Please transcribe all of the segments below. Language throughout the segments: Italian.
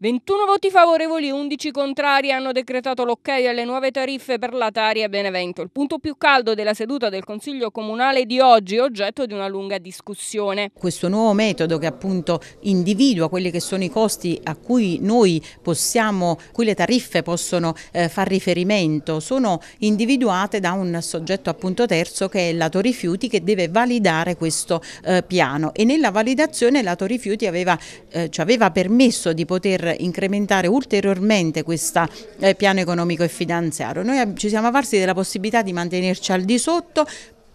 21 voti favorevoli e 11 contrari hanno decretato l'ok alle nuove tariffe per la Tari e Benevento, il punto più caldo della seduta del Consiglio Comunale di oggi, oggetto di una lunga discussione. Questo nuovo metodo che appunto individua quelli che sono i costi a cui noi possiamo, cui le tariffe possono eh, far riferimento, sono individuate da un soggetto appunto terzo che è Lato Rifiuti che deve validare questo eh, piano e nella validazione Lato Rifiuti aveva, eh, ci aveva permesso di poter per incrementare ulteriormente questo eh, piano economico e finanziario. Noi ci siamo avvarsi della possibilità di mantenerci al di sotto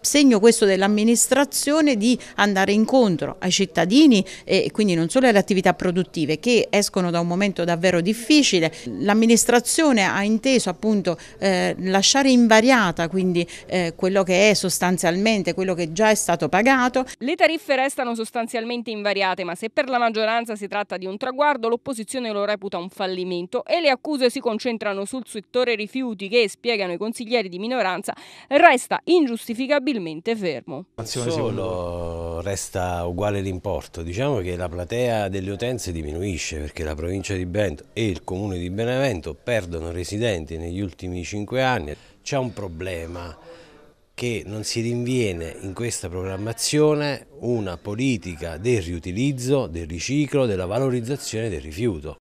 segno questo dell'amministrazione di andare incontro ai cittadini e quindi non solo alle attività produttive che escono da un momento davvero difficile. L'amministrazione ha inteso appunto eh, lasciare invariata quindi eh, quello che è sostanzialmente quello che già è stato pagato. Le tariffe restano sostanzialmente invariate ma se per la maggioranza si tratta di un traguardo l'opposizione lo reputa un fallimento e le accuse si concentrano sul settore rifiuti che, spiegano i consiglieri di minoranza, resta ingiustificabile stabilmente fermo. Solo resta uguale l'importo, diciamo che la platea delle utenze diminuisce perché la provincia di Bento e il comune di Benevento perdono residenti negli ultimi cinque anni. C'è un problema che non si rinviene in questa programmazione una politica del riutilizzo, del riciclo, della valorizzazione del rifiuto.